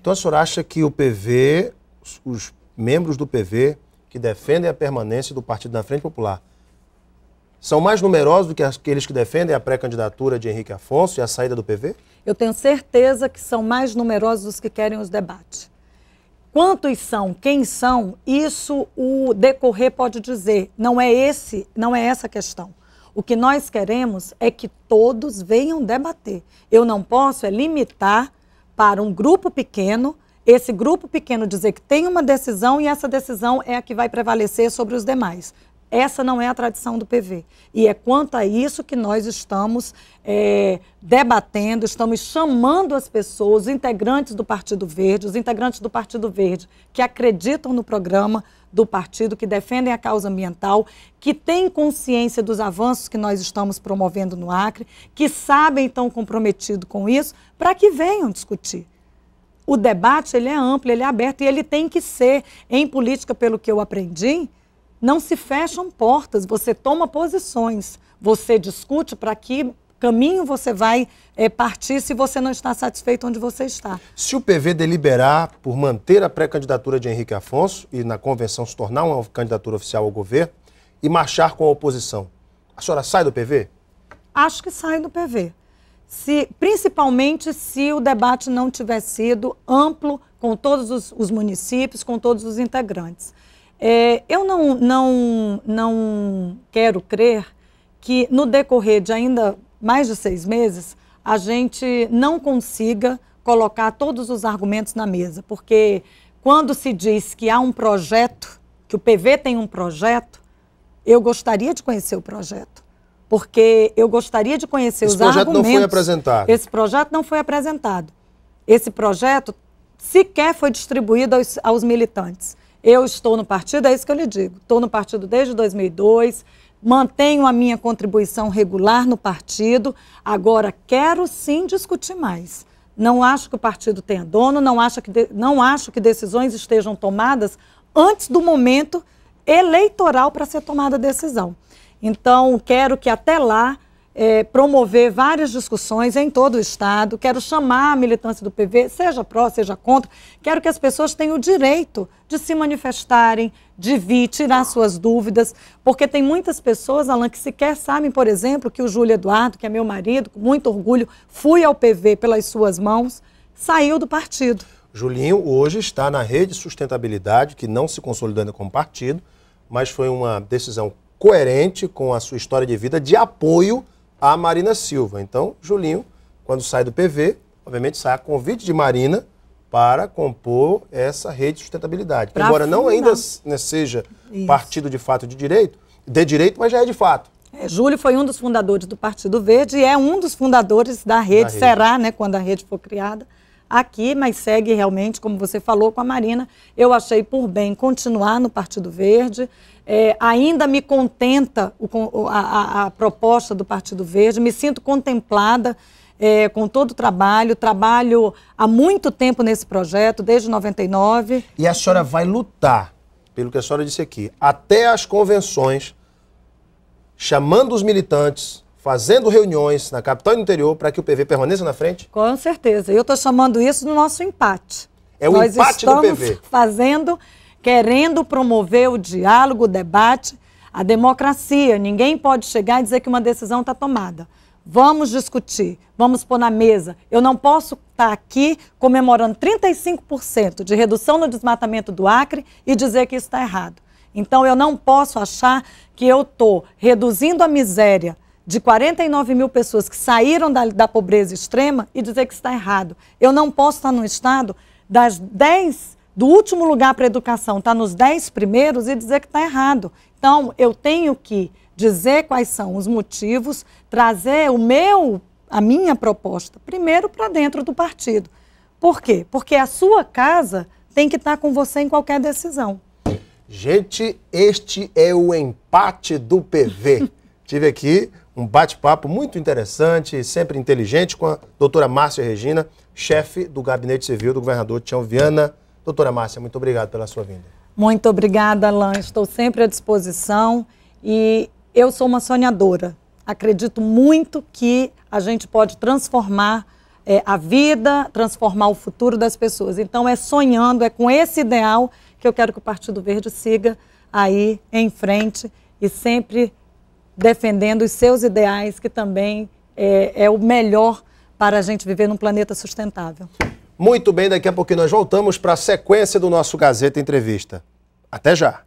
Então a senhora acha que o PV, os membros do PV que defendem a permanência do Partido na Frente Popular, são mais numerosos do que aqueles que defendem a pré-candidatura de Henrique Afonso e a saída do PV? Eu tenho certeza que são mais numerosos os que querem os debates. Quantos são, quem são, isso o decorrer pode dizer. Não é esse, não é essa a questão. O que nós queremos é que todos venham debater. Eu não posso é limitar para um grupo pequeno, esse grupo pequeno dizer que tem uma decisão e essa decisão é a que vai prevalecer sobre os demais. Essa não é a tradição do PV. E é quanto a isso que nós estamos é, debatendo, estamos chamando as pessoas, os integrantes do Partido Verde, os integrantes do Partido Verde que acreditam no programa, do partido, que defendem a causa ambiental, que têm consciência dos avanços que nós estamos promovendo no Acre, que sabem estão comprometidos com isso, para que venham discutir. O debate ele é amplo, ele é aberto e ele tem que ser. Em política, pelo que eu aprendi, não se fecham portas, você toma posições, você discute para que caminho você vai é, partir se você não está satisfeito onde você está. Se o PV deliberar por manter a pré-candidatura de Henrique Afonso e na convenção se tornar uma candidatura oficial ao governo e marchar com a oposição, a senhora sai do PV? Acho que sai do PV. Se, principalmente se o debate não tiver sido amplo com todos os, os municípios, com todos os integrantes. É, eu não, não, não quero crer que no decorrer de ainda mais de seis meses, a gente não consiga colocar todos os argumentos na mesa, porque quando se diz que há um projeto, que o PV tem um projeto, eu gostaria de conhecer o projeto, porque eu gostaria de conhecer Esse os argumentos. Esse projeto não foi apresentado. Esse projeto não foi apresentado. Esse projeto sequer foi distribuído aos, aos militantes. Eu estou no partido, é isso que eu lhe digo. Estou no partido desde 2002 mantenho a minha contribuição regular no partido, agora quero sim discutir mais. Não acho que o partido tenha dono, não acho que, de, não acho que decisões estejam tomadas antes do momento eleitoral para ser tomada a decisão. Então, quero que até lá é, promover várias discussões em todo o Estado, quero chamar a militância do PV, seja pró, seja contra, quero que as pessoas tenham o direito de se manifestarem, de vir, tirar suas dúvidas, porque tem muitas pessoas, Alan, que sequer sabem, por exemplo, que o Júlio Eduardo, que é meu marido, com muito orgulho, fui ao PV pelas suas mãos, saiu do partido. Julinho hoje está na rede sustentabilidade, que não se consolidando como partido, mas foi uma decisão coerente com a sua história de vida de apoio a Marina Silva. Então, Julinho, quando sai do PV, obviamente sai a convite de Marina para compor essa rede de sustentabilidade. Pra Embora não ainda né, seja Isso. partido de fato de direito, de direito, mas já é de fato. É, Júlio foi um dos fundadores do Partido Verde e é um dos fundadores da rede, da rede. será, né, quando a rede for criada aqui, mas segue realmente, como você falou com a Marina, eu achei por bem continuar no Partido Verde. É, ainda me contenta o, a, a, proposta do Partido Verde, me sinto contemplada é, com todo o trabalho, trabalho há muito tempo nesse projeto, desde 99. E a senhora vai lutar, pelo que a senhora disse aqui, até as convenções, chamando os militantes, fazendo reuniões na capital e no interior para que o PV permaneça na frente? Com certeza. Eu estou chamando isso do nosso empate. É o Nós empate do PV. fazendo, querendo promover o diálogo, o debate, a democracia. Ninguém pode chegar e dizer que uma decisão está tomada. Vamos discutir, vamos pôr na mesa. Eu não posso estar tá aqui comemorando 35% de redução no desmatamento do Acre e dizer que isso está errado. Então eu não posso achar que eu estou reduzindo a miséria de 49 mil pessoas que saíram da, da pobreza extrema e dizer que está errado. Eu não posso estar no estado das 10, do último lugar para a educação, está nos 10 primeiros e dizer que está errado. Então, eu tenho que dizer quais são os motivos, trazer o meu, a minha proposta, primeiro para dentro do partido. Por quê? Porque a sua casa tem que estar com você em qualquer decisão. Gente, este é o empate do PV. Tive aqui um bate-papo muito interessante sempre inteligente com a doutora Márcia Regina, chefe do Gabinete Civil do governador Tião Viana. Doutora Márcia, muito obrigado pela sua vinda. Muito obrigada, Alain. Estou sempre à disposição e eu sou uma sonhadora. Acredito muito que a gente pode transformar é, a vida, transformar o futuro das pessoas. Então, é sonhando, é com esse ideal que eu quero que o Partido Verde siga aí em frente e sempre defendendo os seus ideais, que também é, é o melhor para a gente viver num planeta sustentável. Muito bem, daqui a pouquinho nós voltamos para a sequência do nosso Gazeta Entrevista. Até já!